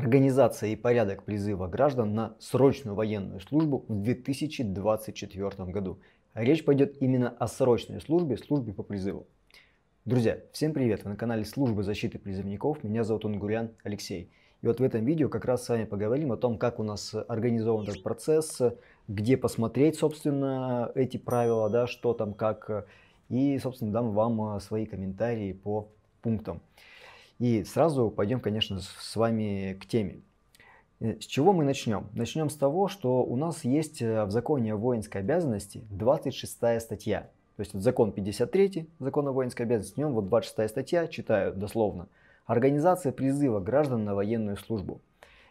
Организация и порядок призыва граждан на срочную военную службу в 2024 году. Речь пойдет именно о срочной службе, службе по призыву. Друзья, всем привет! Вы на канале Службы защиты призывников. Меня зовут Унгурян Алексей. И вот в этом видео как раз с вами поговорим о том, как у нас организован этот процесс, где посмотреть, собственно, эти правила, да, что там, как. И, собственно, дам вам свои комментарии по пунктам. И сразу пойдем, конечно, с вами к теме. Э, с чего мы начнем? Начнем с того, что у нас есть э, в законе о воинской обязанности 26 статья. То есть закон 53, закон о воинской обязанности, в нем вот 26 статья, читаю дословно. Организация призыва граждан на военную службу.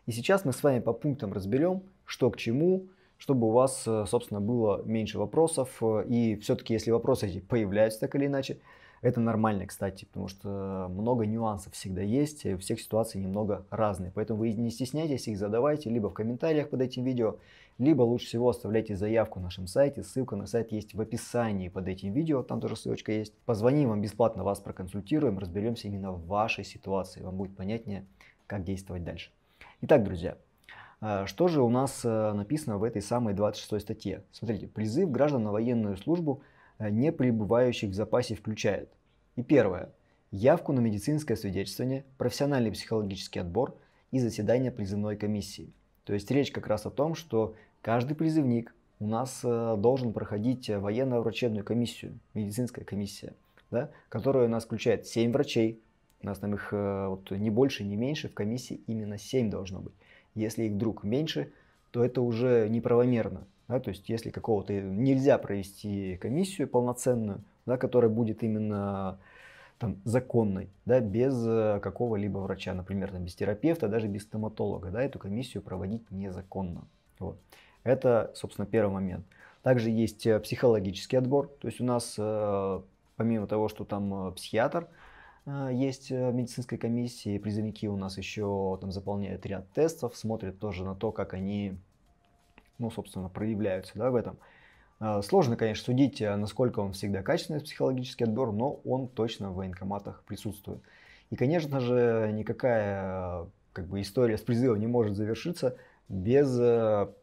И сейчас мы с вами по пунктам разберем, что к чему, чтобы у вас, э, собственно, было меньше вопросов. И все-таки, если вопросы эти появляются так или иначе, это нормально, кстати, потому что много нюансов всегда есть, у всех ситуаций немного разные. Поэтому вы не стесняйтесь, их задавайте либо в комментариях под этим видео, либо лучше всего оставляйте заявку на нашем сайте. Ссылка на сайт есть в описании под этим видео, там тоже ссылочка есть. Позвоним вам бесплатно, вас проконсультируем, разберемся именно в вашей ситуации. Вам будет понятнее, как действовать дальше. Итак, друзья, э, что же у нас э, написано в этой самой 26 статье? Смотрите, призыв граждан на военную службу – Э, не пребывающих в запасе включает. И первое. Явку на медицинское свидетельствование, профессиональный психологический отбор и заседание призывной комиссии. То есть речь как раз о том, что каждый призывник у нас э, должен проходить э, военно-врачебную комиссию, медицинская комиссия, да, которая у нас включает 7 врачей, у нас там их вот, не больше, не меньше, в комиссии именно 7 должно быть. Если их вдруг меньше, то это уже неправомерно. Да, то есть если какого-то э, нельзя провести комиссию полноценную, да, которая будет именно там, законной, да, без э, какого-либо врача, например, там, без терапевта, даже без стоматолога, да, эту комиссию проводить незаконно. Вот. Это, собственно, первый момент. Также есть э, психологический отбор, то есть у нас помимо того, что там психиатр, есть в медицинской комиссии, призывники у нас еще там заполняют ряд тестов, смотрят тоже на то, как они ну, собственно, проявляются да, в этом. Э, сложно, конечно, судить, э, насколько он всегда качественный психологический отбор, но он точно в военкоматах присутствует. И, конечно же, никакая э, как бы, история с призывом не может завершиться без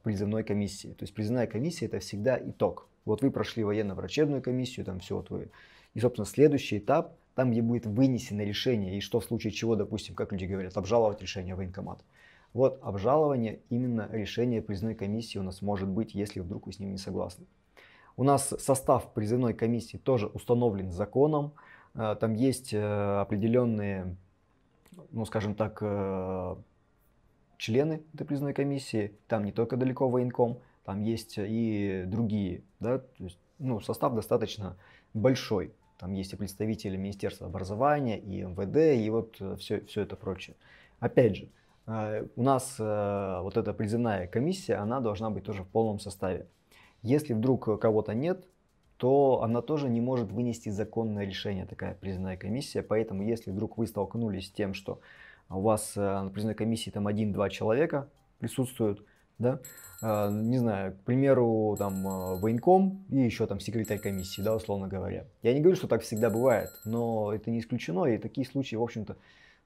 призывной комиссии. То есть призывная комиссия – это всегда итог. Вот вы прошли военно-врачебную комиссию, там все вот вы. И, собственно, следующий этап – там, где будет вынесено решение, и что в случае чего, допустим, как люди говорят, обжаловать решение военкомата. Вот обжалование именно решения призывной комиссии у нас может быть, если вдруг вы с ним не согласны. У нас состав призывной комиссии тоже установлен законом. Э, там есть э, определенные, ну скажем так, э, члены этой призывной комиссии. Там не только далеко военком, там есть и другие. Да? То есть, ну, состав достаточно большой. Там есть и представители Министерства образования, и МВД, и вот все, все это прочее. Опять же, Э, у нас э, вот эта призывная комиссия, она должна быть тоже в полном составе. Если вдруг кого-то нет, то она тоже не может вынести законное решение, такая признанная комиссия. Поэтому, если вдруг вы столкнулись с тем, что у вас э, на призывной комиссии там один-два человека присутствуют, да, не знаю, к примеру, там военком и еще там секретарь комиссии, да, условно говоря. Я не говорю, что так всегда бывает, но это не исключено, и такие случаи, в общем-то,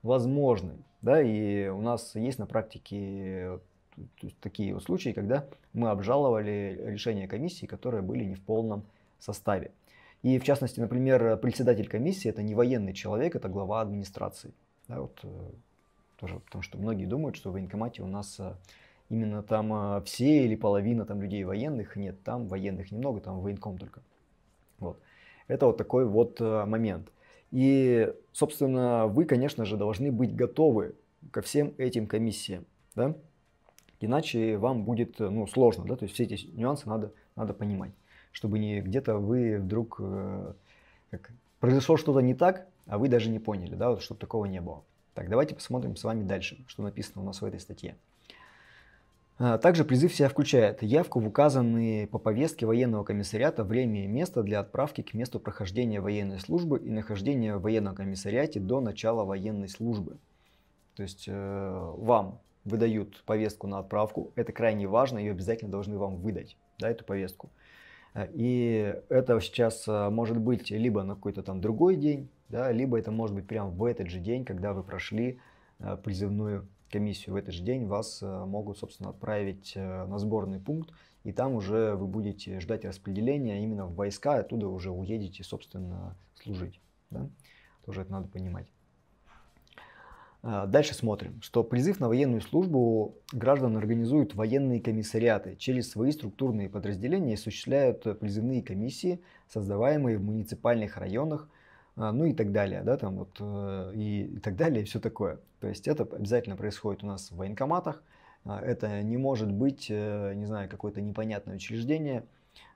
возможны. Да, и у нас есть на практике э, такие вот случаи, когда мы обжаловали решения комиссии, которые были не в полном составе. И в частности, например, председатель комиссии это не военный человек, это глава администрации. Да, вот, э, тоже, потому что многие думают, что в военкомате у нас э, именно там все или половина там людей военных. Нет, там военных немного, там военком только. Вот. Это вот такой вот момент. И, собственно, вы, конечно же, должны быть готовы ко всем этим комиссиям, да? Иначе вам будет, ну, сложно, да, то есть все эти нюансы надо, надо понимать, чтобы не где-то вы вдруг, э, как, произошло что-то не так, а вы даже не поняли, да, вот чтобы такого не было. Так, давайте посмотрим с вами дальше, что написано у нас в этой статье. А, также призыв в себя включает явку в указанные по повестке военного комиссариата время и место для отправки к месту прохождения военной службы и нахождения в военном комиссариате до начала военной службы. То есть э, вам выдают повестку на отправку, это крайне важно, ее обязательно должны вам выдать, да, эту повестку. Э, и это сейчас э, может быть либо на какой-то там другой день, да, либо это может быть прямо в этот же день, когда вы прошли э, призывную комиссию, в этот же день вас э, могут, собственно, отправить э, на сборный пункт, и там уже вы будете ждать распределения именно в войска, оттуда уже уедете, собственно, служить. Да? Тоже это надо понимать. Э, дальше смотрим, что призыв на военную службу граждан организуют военные комиссариаты через свои структурные подразделения и осуществляют призывные комиссии, создаваемые в муниципальных районах – а, ну и так далее, да, там вот и, э, и так далее, и все такое. То есть это обязательно происходит у нас в военкоматах, а, это не может быть, э, не знаю, какое-то непонятное учреждение,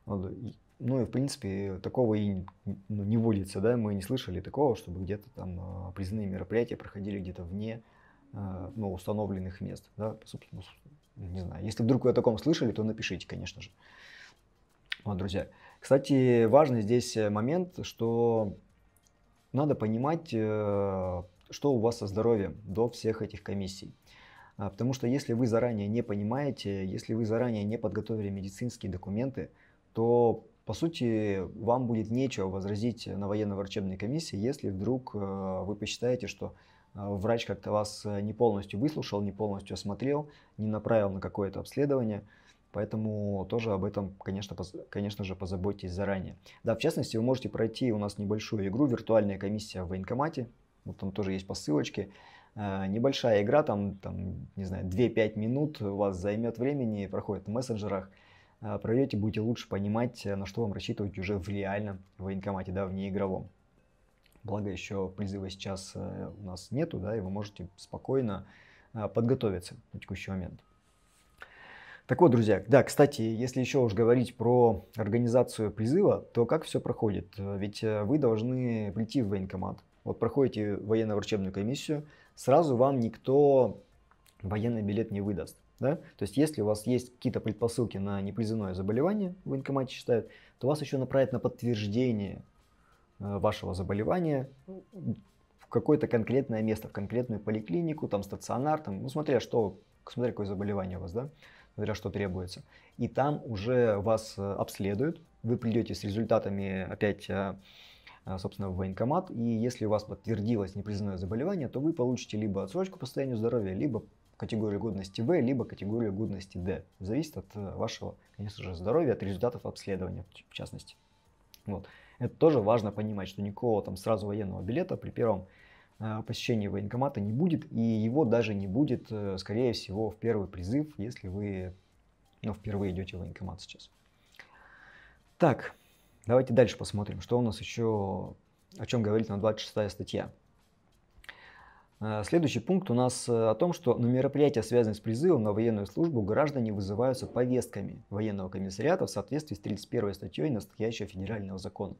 ну и в принципе такого и ну, не водится, да, мы не слышали такого, чтобы где-то там а, признанные мероприятия проходили где-то вне ну, установленных мест, да, собственно, ну, не знаю, если вдруг вы о таком слышали, то напишите, конечно же. Вот, друзья. Кстати, важный здесь э, момент, что надо понимать, э, что у вас со здоровьем до всех этих комиссий. А, потому что если вы заранее не понимаете, если вы заранее не подготовили медицинские документы, то по сути вам будет нечего возразить на военно-врачебной комиссии, если вдруг э, вы посчитаете, что э, врач как-то вас не полностью выслушал, не полностью осмотрел, не направил на какое-то обследование – Поэтому тоже об этом, конечно, конечно же, позаботьтесь заранее. Да, в частности, вы можете пройти у нас небольшую игру «Виртуальная комиссия в военкомате». Вот там тоже есть по ссылочке. Э, небольшая игра, там, там не знаю, 2-5 минут у вас займет времени, проходит в мессенджерах. Э, пройдете, будете лучше понимать, э, на что вам рассчитывать уже в реальном военкомате, да, в неигровом. Благо еще призыва сейчас у нас нету, да, и вы можете спокойно подготовиться на текущий момент. Так вот, друзья, да, кстати, если еще уж говорить про организацию призыва, то как все проходит? Ведь э, вы должны прийти в военкомат, вот проходите военно-врачебную комиссию, сразу вам никто военный билет не выдаст. Да? То есть, если у вас есть какие-то предпосылки на непризывное заболевание, в военкомате считают, то вас еще направят на подтверждение э, вашего заболевания в какое-то конкретное место, в конкретную поликлинику, там стационар, там, ну, смотря что, смотря какое заболевание у вас, да смотря что требуется. И там уже вас э, обследуют, вы придете с результатами опять э, э, собственно, в военкомат. И если у вас подтвердилось непризнанное заболевание, то вы получите либо отсрочку по состоянию здоровья, либо категорию годности В, либо категорию годности Д. Зависит от вашего, конечно же, здоровья, от результатов обследования, в частности. Вот. Это тоже важно понимать, что никакого там сразу военного билета при первом а, посещения военкомата не будет, и его даже не будет, э, скорее всего, в первый призыв, если вы ну, впервые идете в военкомат сейчас. Так, давайте дальше посмотрим, что у нас еще, о чем говорит нам 26 статья. Э, следующий пункт у нас э, о том, что на мероприятия, связанные с призывом на военную службу, граждане вызываются повестками военного комиссариата в соответствии с 31 статьей настоящего федерального закона.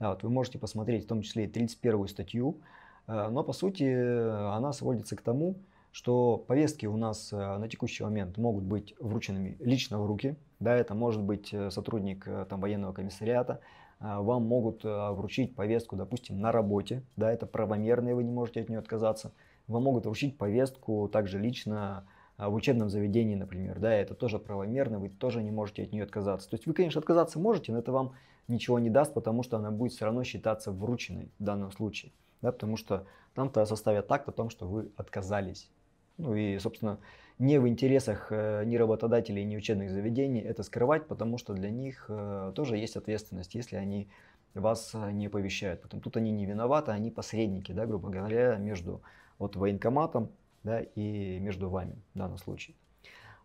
Да, вот вы можете посмотреть в том числе и 31 статью, Э, но по сути э, она сводится к тому, что повестки у нас э, на текущий момент могут быть врученными лично в руки. Да, это может быть сотрудник там, военного комиссариата, вам могут вручить повестку, допустим, на работе, да, это правомерно, и вы не можете от нее отказаться. Вам могут вручить повестку также лично а, в учебном заведении, например, да, это тоже правомерно, вы тоже не можете от нее отказаться. То есть вы, конечно, отказаться можете, но это вам ничего не даст, потому что она будет все равно считаться врученной в данном случае, да, потому что там-то составят акт о том, что вы отказались. Ну и, собственно, не в интересах э, ни работодателей, ни учебных заведений это скрывать, потому что для них э, тоже есть ответственность, если они вас э, не оповещают. Потом тут они не виноваты, они посредники, да, грубо говоря, между вот военкоматом да, и между вами в данном случае.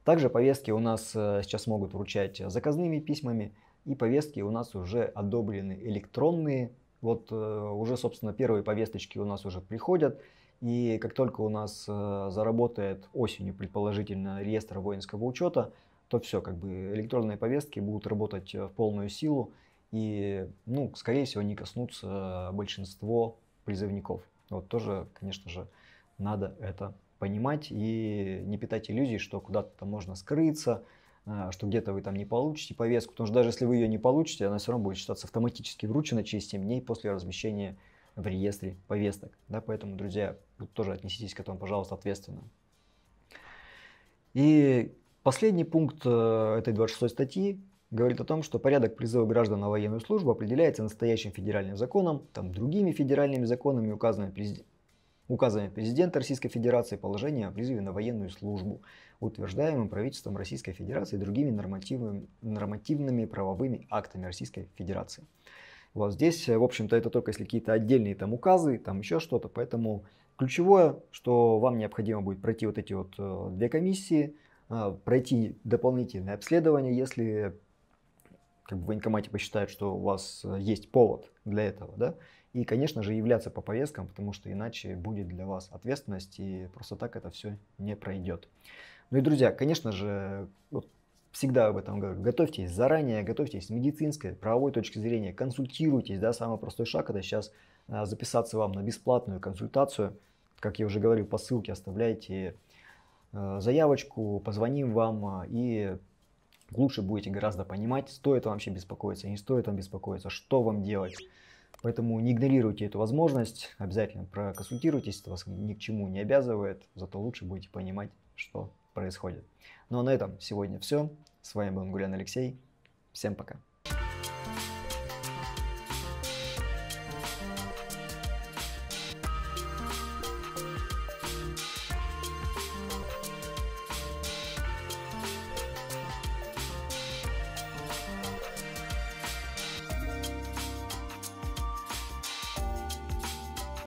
Также повестки у нас э, сейчас могут вручать заказными письмами, и повестки у нас уже одобрены электронные. Вот э, уже, собственно, первые повесточки у нас уже приходят. И как только у нас э, заработает осенью, предположительно, реестр воинского учета, то все, как бы электронные повестки будут работать в полную силу и, ну, скорее всего, не коснутся большинство призывников. Вот тоже, конечно же, надо это понимать и не питать иллюзий, что куда-то там можно скрыться, а, что где-то вы там не получите повестку, потому что даже если вы ее не получите, она все равно будет считаться автоматически вручена через 7 дней после размещения в реестре повесток. Да, поэтому, друзья, тоже отнеситесь к этому, пожалуйста, ответственно. И последний пункт э, этой 26 статьи говорит о том, что порядок призыва граждан на военную службу определяется настоящим федеральным законом, там другими федеральными законами, указанными указами президента Российской Федерации положение о призыве на военную службу, утверждаемым правительством Российской Федерации и другими нормативными, нормативными правовыми актами Российской Федерации. Вот здесь, в общем-то, это только если какие-то отдельные там указы, там еще что-то. Поэтому ключевое, что вам необходимо будет пройти вот эти вот э, две комиссии, э, пройти дополнительное обследование, если как бы в военкомате посчитают, что у вас э, есть повод для этого, да, и, конечно же, являться по повесткам, потому что иначе будет для вас ответственность, и просто так это все не пройдет. Ну и, друзья, конечно же, вот всегда об этом говорю, готовьтесь заранее, готовьтесь с медицинской, правовой точки зрения, консультируйтесь, да, самый простой шаг это сейчас э, записаться вам на бесплатную консультацию, как я уже говорил, по ссылке оставляйте э, заявочку, позвоним вам и лучше будете гораздо понимать, стоит вам вообще беспокоиться, не стоит вам беспокоиться, что вам делать. Поэтому не игнорируйте эту возможность, обязательно проконсультируйтесь, это вас ни к чему не обязывает, зато лучше будете понимать, что происходит. Ну а на этом сегодня все. С вами был Гулян Алексей. Всем пока.